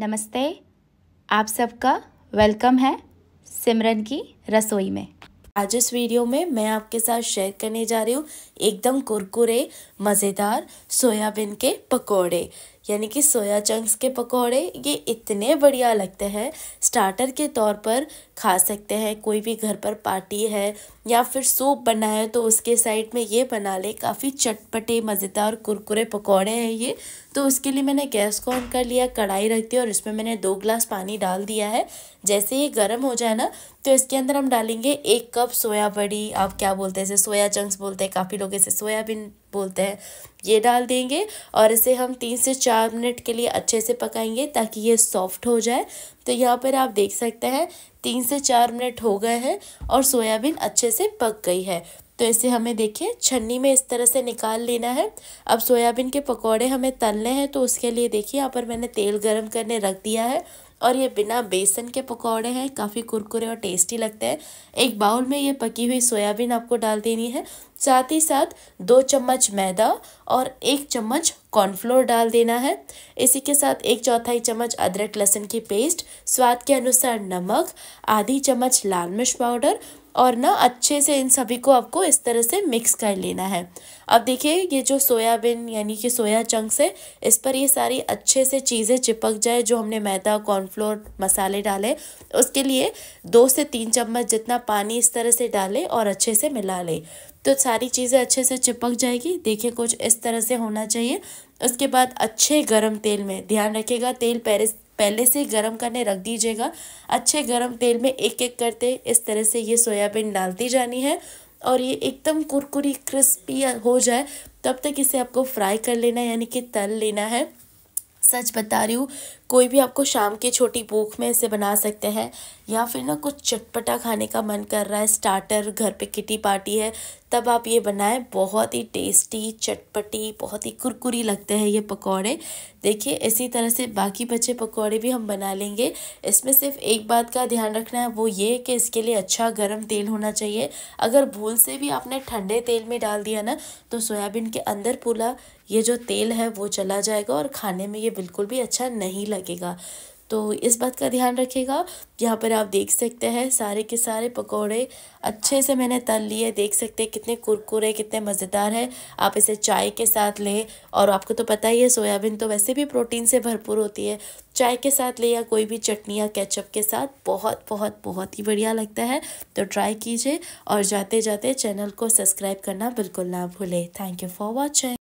नमस्ते आप सबका वेलकम है सिमरन की रसोई में आज इस वीडियो में मैं आपके साथ शेयर करने जा रही हूँ एकदम कुरकुरे मज़ेदार सोयाबीन के पकोड़े यानी कि सोया चंक्स के पकौड़े ये इतने बढ़िया लगते हैं स्टार्टर के तौर पर खा सकते हैं कोई भी घर पर पार्टी है या फिर सूप बना है तो उसके साइड में ये बना ले काफ़ी चटपटे मज़ेदार कुरकुरे पकौड़े हैं ये तो उसके लिए मैंने गैस को ऑन कर लिया कढ़ाई रख दी और इसमें मैंने दो ग्लास पानी डाल दिया है जैसे ये गर्म हो जाए ना तो इसके अंदर हम डालेंगे एक कप सोया बड़ी आप क्या बोलते हैं इसे सोया चंक्स बोलते हैं काफ़ी लोग इसे सोयाबीन बोलते हैं ये डाल देंगे और इसे हम तीन से चार मिनट के लिए अच्छे से पकाएंगे ताकि ये सॉफ्ट हो जाए तो यहाँ पर आप देख सकते हैं तीन से चार मिनट हो गए हैं और सोयाबीन अच्छे से पक गई है तो इसे हमें देखिए छन्नी में इस तरह से निकाल लेना है अब सोयाबीन के पकौड़े हमें तलने हैं तो उसके लिए देखिए यहाँ पर मैंने तेल गर्म करने रख दिया है और ये बिना बेसन के पकौड़े हैं काफ़ी कुरकुरे और टेस्टी लगते हैं एक बाउल में ये पकी हुई सोयाबीन आपको डाल देनी है साथ ही साथ दो चम्मच मैदा और एक चम्मच कॉर्नफ्लोर डाल देना है इसी के साथ एक चौथाई चम्मच अदरक लहसुन की पेस्ट स्वाद के अनुसार नमक आधी चम्मच लाल मिर्च पाउडर और ना अच्छे से इन सभी को आपको इस तरह से मिक्स कर लेना है अब देखिए ये जो सोयाबीन यानी कि सोया चंक्स है इस पर ये सारी अच्छे से चीज़ें चिपक जाए जो हमने मैदा कॉर्नफ्लोर मसाले डाले उसके लिए दो से तीन चम्मच जितना पानी इस तरह से डालें और अच्छे से मिला लें तो सारी चीज़ें अच्छे से चिपक जाएगी देखिए कुछ इस तरह से होना चाहिए उसके बाद अच्छे गर्म तेल में ध्यान रखिएगा तेल पहले पहले से गर्म करने रख दीजिएगा अच्छे गर्म तेल में एक एक करते इस तरह से ये सोयाबीन डालती जानी है और ये एकदम कुरकुरी क्रिस्पी हो जाए तब तक इसे आपको फ्राई कर लेना है यानी कि तल लेना है सच बता रही हूँ कोई भी आपको शाम की छोटी भूख में इसे बना सकते हैं या फिर ना कुछ चटपटा खाने का मन कर रहा है स्टार्टर घर पे किटी पार्टी है तब आप ये बनाएं बहुत ही टेस्टी चटपटी बहुत ही कुरकुरी लगते हैं ये पकौड़े देखिए इसी तरह से बाकी बचे पकौड़े भी हम बना लेंगे इसमें सिर्फ एक बात का ध्यान रखना है वो ये कि इसके लिए अच्छा गर्म तेल होना चाहिए अगर भूल से भी आपने ठंडे तेल में डाल दिया ना तो सोयाबीन के अंदर पूरा ये जो तेल है वो चला जाएगा और खाने में ये बिल्कुल भी अच्छा नहीं लगेगा लगेगा तो इस बात का ध्यान रखिएगा यहाँ पर आप देख सकते हैं सारे के सारे पकोड़े अच्छे से मैंने तल लिए देख सकते हैं कितने कुरकुरे कितने मज़ेदार है आप इसे चाय के साथ लें और आपको तो पता ही है सोयाबीन तो वैसे भी प्रोटीन से भरपूर होती है चाय के साथ ले या कोई भी चटनी या केचप के साथ बहुत बहुत बहुत ही बढ़िया लगता है तो ट्राई कीजिए और जाते जाते चैनल को सब्सक्राइब करना बिल्कुल ना भूलें थैंक यू फॉर वॉचिंग